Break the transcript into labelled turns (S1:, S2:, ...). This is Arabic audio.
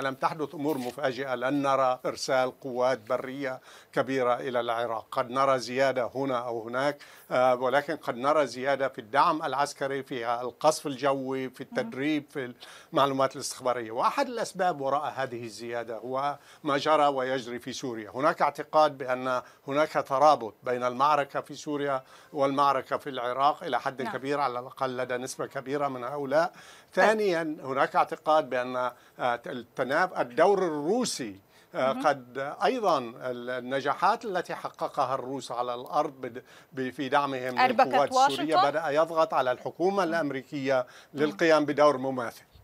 S1: لم تحدث أمور مفاجئة لن نرى إرسال قوات برية كبيرة إلى العراق قد نرى زيادة هنا أو هناك آه، ولكن قد نرى زيادة في الدعم العسكري في القصف الجوي في التدريب في المعلومات الاستخبارية وأحد الأسباب وراء هذه الزيادة هو ما جرى ويجري في سوريا هناك اعتقاد بأن هناك ترابط بين المعركة في سوريا والمعركة في العراق إلى حد نعم. كبير على الأقل لدى نسبة كبيرة من هؤلاء ثانيا هناك اعتقاد بأن التنمية العناب الدور الروسي آه، قد ايضا النجاحات التي حققها الروس على الارض في دعمهم للقوات السوريه بدا يضغط على الحكومه الامريكيه للقيام بدور مماثل